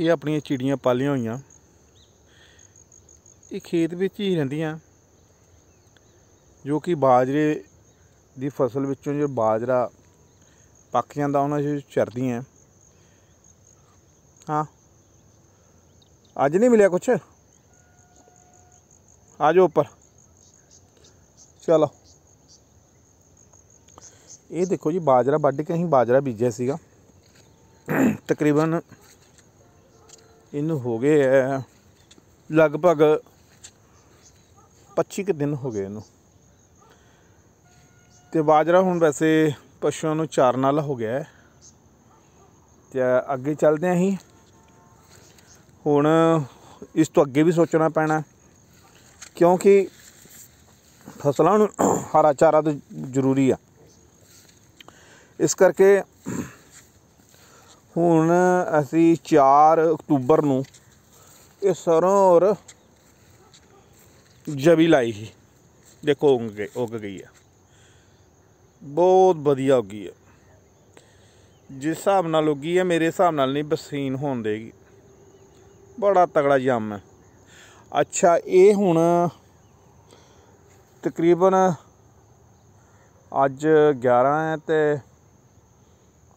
ਇਹ ਆਪਣੀਆਂ ਚਿੜੀਆਂ ਪਾਲੀਆਂ ਹੋਈਆਂ ਇਹ ਖੇਤ ਵਿੱਚ ਹੀ ਰਹਿੰਦੀਆਂ ਜੋ ਕਿ ਬਾਜਰੇ ਦੀ ਫਸਲ ਵਿੱਚੋਂ ਜੋ ਬਾਜਰਾ ਪੱਕ ਜਾਂਦਾ ਉਹਨਾਂ 'ਚ ਚਰਦੀਆਂ ਹਾਂ ਅੱਜ ਨਹੀਂ ਮਿਲਿਆ ਕੁਛ ਆ ਜਾਓ ਉੱਪਰ ਚਲੋ ਇਹ ਦੇਖੋ ਜੀ ਬਾਜਰਾ ਵੱਢ ਕੇ ਅਸੀਂ ਬਾਜਰਾ ਬੀਜਿਆ ਸੀਗਾ ਤਕਰੀਬਨ ਇਹਨੂੰ ਹੋ ਗਏ ਐ ਲਗਭਗ 25 ਕਿ ਦਿਨ ਹੋ ਗਏ ਇਹਨੂੰ ਤੇ ਬਾਜਰਾ ਹੁਣ ਵੈਸੇ ਪਸ਼ੂਆਂ ਨੂੰ ਚਾਰਨ ਵਾਲਾ ਹੋ ਗਿਆ ਤੇ ਅੱਗੇ ਚੱਲਦੇ ਆਂ ਅਸੀਂ ਹੁਣ ਇਸ ਤੋਂ ਅੱਗੇ ਵੀ ਸੋਚਣਾ ਪੈਣਾ ਕਿਉਂਕਿ ਫਸਲਾਂ ਨੂੰ ਹਰਾ ਚਾਰਾ ਤਾਂ ਜ਼ਰੂਰੀ ਆ ਇਸ ਕਰਕੇ ਹੁਣ ਅਸੀਂ 4 ਅਕਤੂਬਰ ਨੂੰ ਇਹ ਸਰੋਂ ਔਰ ਜਵੀ ਲਾਈ ਸੀ ਦੇਖੋ ਉੱਗ ਗਈ ਉੱਗ ਗਈ ਆ ਬਹੁਤ ਵਧੀਆ ਉੱਗੀ ਆ ਜਿਸ ਹਿਸਾਬ ਨਾਲ ਉੱਗੀ ਆ ਮੇਰੇ ਹਿਸਾਬ ਨਾਲ ਨਹੀਂ ਬਸੀਨ ਹੋਣ ਦੇਗੀ ਬੜਾ ਤਗੜਾ ਜੰਮ ਹੈ ਅੱਛਾ ਇਹ ਹੁਣ ਤਕਰੀਬਨ ਅੱਜ 11 ਹੈ ਤੇ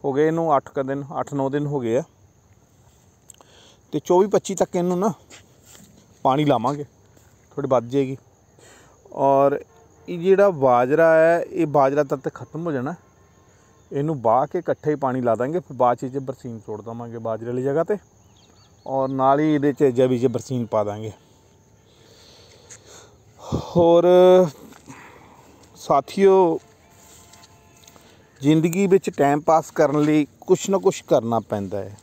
ਹੋ ਗਏ ਇਹਨੂੰ 8 ਕ ਦਿਨ 8-9 ਦਿਨ ਹੋ ਗਏ ਆ ਤੇ 24-25 ਤੱਕ ਇਹਨੂੰ ਨਾ ਪਾਣੀ ਲਾਵਾਂਗੇ ਥੋੜੀ ਵੱਧ ਜਾਏਗੀ ਔਰ ਇਹ ਜਿਹੜਾ ਬਾਜਰਾ ਹੈ ਇਹ ਬਾਜਰਾ ਤਾਂ ਤੱਕ ਖਤਮ ਹੋ ਜਾਣਾ ਇਹਨੂੰ ਬਾਹ ਕੇ ਇਕੱਠੇ ਹੀ ਪਾਣੀ ਲਾ ਦਾਂਗੇ ਫਿਰ ਬਾਅਦ ਵਿੱਚ ਬਰਸੀਨ ਛੋੜ ਦਵਾਂਗੇ ਬਾਜਰੇ ਵਾਲੀ ਜਗ੍ਹਾ ਤੇ ਔਰ ਨਾਲ ਹੀ ਇਹਦੇ ਚ ਜੈ ਜੇ ਬਰਸੀਨ ਪਾ ਦਾਂਗੇ ਹੋਰ ਸਾਥੀਓ ਜ਼ਿੰਦਗੀ ਵਿੱਚ ਟਾਈਮ ਪਾਸ ਕਰਨ ਲਈ ਕੁਛ ਨਾ ਕੁਛ ਕਰਨਾ ਪੈਂਦਾ ਹੈ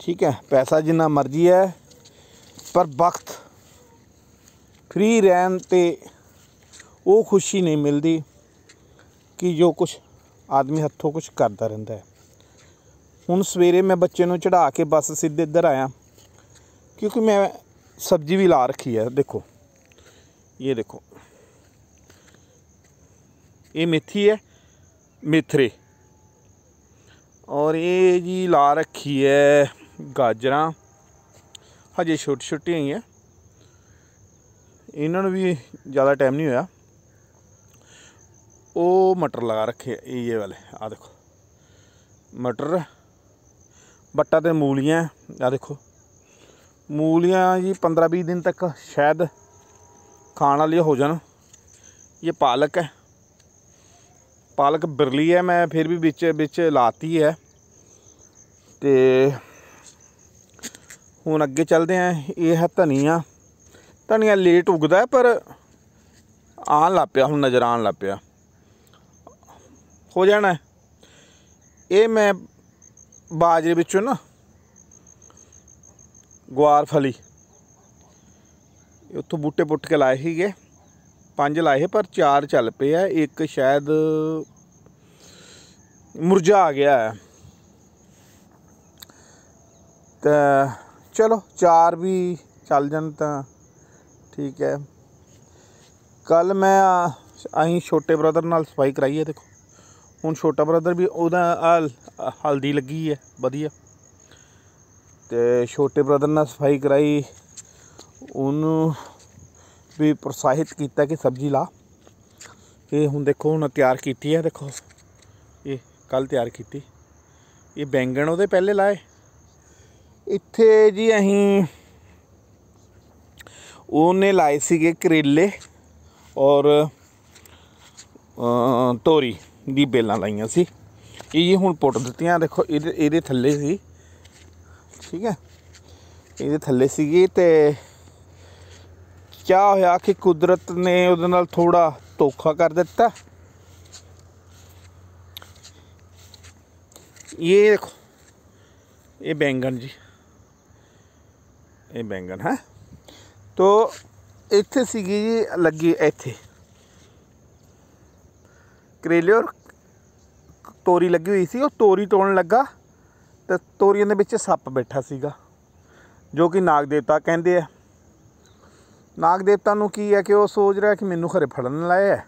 ਠੀਕ ਹੈ ਪੈਸਾ ਜਿੰਨਾ ਮਰਜ਼ੀ ਹੈ ਪਰ ਵਕਤ ਫ੍ਰੀ ਰਹਿਣ ਤੇ ਉਹ ਖੁਸ਼ੀ ਨਹੀਂ ਮਿਲਦੀ ਕਿ ਜੋ ਕੁਝ ਆਦਮੀ ਹੱਥੋਂ ਕੁਝ ਕਰਦਾ ਰਹਿੰਦਾ ਹੈ ਹੁਣ ਸਵੇਰੇ ਮੈਂ ਬੱਚੇ ਨੂੰ ਚੜਾ ਕੇ ਬੱਸ ਸਿੱਧੇ ਇੱਧਰ ਆਇਆ ਕਿਉਂਕਿ ਮੈਂ ਸਬਜ਼ੀ ਵੀ ਲਾ ਰੱਖੀ ਹੈ ਦੇਖੋ ਇਹ ਦੇਖੋ ਇਹ ਮੇਥੀ ਹੈ ਮੇਥਰੇ ਔਰ ਇਹ ਜੀ ਲਾ ਰੱਖੀ ਹੈ ਗਾਜਰਾਂ ਹਜੇ ਛੋਟੀ ਛੋਟੀ ਹੀ ਆ ਇਹਨਾਂ ਨੂੰ ਵੀ ਜ਼ਿਆਦਾ ਟਾਈਮ ਨਹੀਂ ਹੋਇਆ ਉਹ ਮਟਰ ਲਗਾ ਰੱਖੇ ਇਹ ਵਾਲੇ ਆ ਦੇਖੋ ਮਟਰ ਬੱਟਾ ਤੇ ਮੂਲੀਆਂ ਆ ਦੇਖੋ ਮੂਲੀਆਂ ਜੀ 15-20 ਦਿਨ ਤੱਕ ਸ਼ਾਇਦ ਖਾਣ ਵਾਲੀ ਹੋ ਜਾਣ ਇਹ ਪਾਲਕ ਹੈ ਪਾਲਕ ਬਿਰਲੀ ਹੈ ਮੈਂ ਫਿਰ ਵੀ ਵਿੱਚ ਵਿੱਚ ਲਾਤੀ ਹੈ ਤੇ ਹੁਣ ਅੱਗੇ ਚੱਲਦੇ ਆਂ ਇਹ ਹੈ ਧਨੀਆ ਧਨੀਆ ਲੇਟ ਉਗਦਾ ਪਰ ਆਣ ਲੱਗ ਪਿਆ ਹੁਣ ਨਜ਼ਰ ਆਣ ਲੱਗ ਪਿਆ ਹੋ ਜਾਣਾ ਇਹ ਮੈਂ ਬਾਜਰੇ ਵਿੱਚੋਂ ਨਾ ਗਵਾਰ ਫਲੀ ਉੱਥੋਂ ਬੂਟੇ ਪੁੱਟ ਕੇ ਲਾਏ ਸੀਗੇ ਪੰਜ ਲਾਏ ਪਰ ਚਾਰ ਚੱਲ ਪਏ ਆ ਇੱਕ ਸ਼ਾਇਦ ਮੁਰਝਾ ਗਿਆ ਹੈ ਤਾਂ ਚਲੋ ਚਾਰ ਵੀ ਚੱਲ ਜਾਣ ਤਾਂ ਠੀਕ ਹੈ ਕੱਲ ਮੈਂ ਅਹੀਂ ਛੋਟੇ ਬ੍ਰਦਰ ਨਾਲ ਸਫਾਈ ਕਰਾਈ ਹੈ ਦੇਖੋ ਹੁਣ ਛੋਟਾ ਬ੍ਰਦਰ ਵੀ ਉਹਦਾ ਹਲਦੀ ਲੱਗੀ ਹੈ ਵਧੀਆ ਤੇ ਛੋਟੇ ਬ੍ਰਦਰ ਨਾਲ ਸਫਾਈ ਕਰਾਈ ਉਹਨੂੰ ਵੀ ਪ੍ਰਸਾਹਿਤ ਕੀਤਾ ਕਿ ਸਬਜ਼ੀ ਲਾ ਇਹ ਹੁਣ ਦੇਖੋ ਹੁਣ ਤਿਆਰ ਕੀਤੀ ਹੈ ਦੇਖੋ ਇਹ ਕੱਲ ਤਿਆਰ ਕੀਤੀ ਇਹ ਬੈਂਗਣ ਉਹਦੇ ਪਹਿਲੇ ਲਾਏ ਇੱਥੇ ਜੀ ਅਸੀਂ ਉਹਨੇ ਲਾਏ ਸੀਗੇ ਕਰੇਲੇ ਔਰ ਤੋਰੀ ਦੀ ਬੇਲਾਂ ਲਾਈਆਂ ਸੀ ਇਹ ਜੀ ਹੁਣ ਪੁੱਟ ਦਿੱਤੀਆਂ ਦੇਖੋ ਇਹਦੇ ਇਹਦੇ ਥੱਲੇ ਸੀ ਠੀਕ ਹੈ ਇਹਦੇ ਥੱਲੇ ਸੀਗੀ ਤੇ ਕਿਆ ਹੋਇਆ ਕਿ ਕੁਦਰਤ ਨੇ ਉਹਦੇ ਨਾਲ ਥੋੜਾ ਧੋਖਾ ਕਰ ਦਿੱਤਾ ਇਹ ਦੇਖੋ ਇਹ ਬੈਂਗਣ ਜੀ ਇਹ ਬੈਂਗਣ ਹੈ ਤੋ ਇੱਥੇ ਸੀਗੀ ਜੀ ਲੱਗੀ ਇੱਥੇ ਕਰੇਲੇ ਔਰ ਤੋਰੀ ਲੱਗੀ ਹੋਈ ਸੀ ਉਹ ਤੋਰੀ ਤੋੜਨ ਲੱਗਾ ਤੇ ਤੋਰੀਆਂ ਦੇ ਵਿੱਚ ਸੱਪ ਬੈਠਾ ਸੀਗਾ ਜੋ ਕਿ ਨਾਗ ਦੇਵਤਾ ਕਹਿੰਦੇ ਆ ਨਾਗ ਦੇਵਤਾ ਨੂੰ ਕੀ ਹੈ ਕਿ ਉਹ ਸੋਚ ਰਿਹਾ ਕਿ ਮੈਨੂੰ ਖਰੇ ਫੜਨ ਲਾਇਆ ਹੈ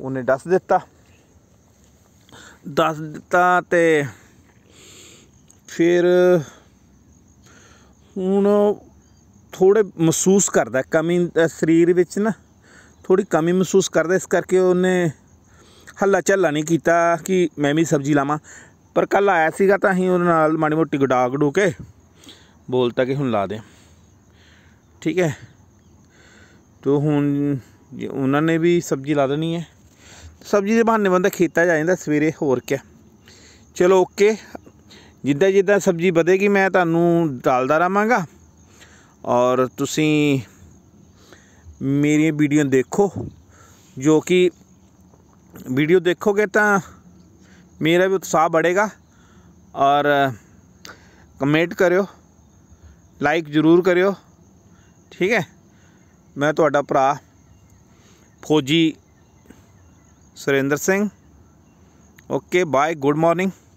ਉਹਨੇ ਦੱਸ ਦਿੱਤਾ ਦੱਸ ਦਿੱਤਾ ਤੇ ਫਿਰ ਹੁਣ ਥੋੜੇ ਮਹਿਸੂਸ ਕਰਦਾ ਕਮੀ ਸਰੀਰ ਵਿੱਚ ਨਾ ਥੋੜੀ ਕਮੀ ਮਹਿਸੂਸ ਕਰਦਾ ਇਸ ਕਰਕੇ ਉਹਨੇ ਹੱਲਾ ਚੱਲਾ ਨਹੀਂ ਕੀਤਾ ਕਿ ਮੈਂ ਵੀ ਸਬਜ਼ੀ ਲਾਵਾਂ ਪਰ ਕੱਲ ਆਇਆ ਸੀਗਾ ਤਾਂ ਅਸੀਂ ਉਹਨਾਂ ਨਾਲ ਮਾੜੀ ਮੋਟੀ ਗਡਾ ਗਡੂ ਕੇ ਬੋਲਤਾ ਕਿ ਹੁਣ ਲਾ ਦੇ ਠੀਕ ਹੈ ਤੋ ਹੁਣ ਉਹਨਾਂ ਨੇ ਵੀ ਸਬਜ਼ੀ ਲਾ ਦੇਣੀ ਹੈ ਸਬਜ਼ੀ ਦੇ ਬਹਾਨੇ ਬੰਦਾ ਖੇਤਾ ਜਾ ਜਾਂਦਾ ਸਵੇਰੇ ਹੋਰ ਕਿਆ ਚਲੋ ਓਕੇ ਜਿੱਦਾਂ ਜਿੱਦਾਂ ਸਬਜ਼ੀ ਵਧੇਗੀ ਮੈਂ ਤੁਹਾਨੂੰ ਡਾਲਦਾ ਰਾਵਾਂਗਾ ਔਰ ਤੁਸੀਂ ਮੇਰੀਆਂ ਵੀਡੀਓ ਦੇਖੋ ਜੋ ਕਿ ਵੀਡੀਓ ਦੇਖੋਗੇ ਤਾਂ ਮੇਰਾ ਵੀ ਉਤਸ਼ਾਹ ਵਧੇਗਾ ਔਰ ਕਮੈਂਟ ਕਰਿਓ ਲਾਈਕ ਜ਼ਰੂਰ ਕਰਿਓ ਠੀਕ ਹੈ ਮੈਂ ਤੁਹਾਡਾ ਭਰਾ ਫੌਜੀ Surinder Singh okay bye good morning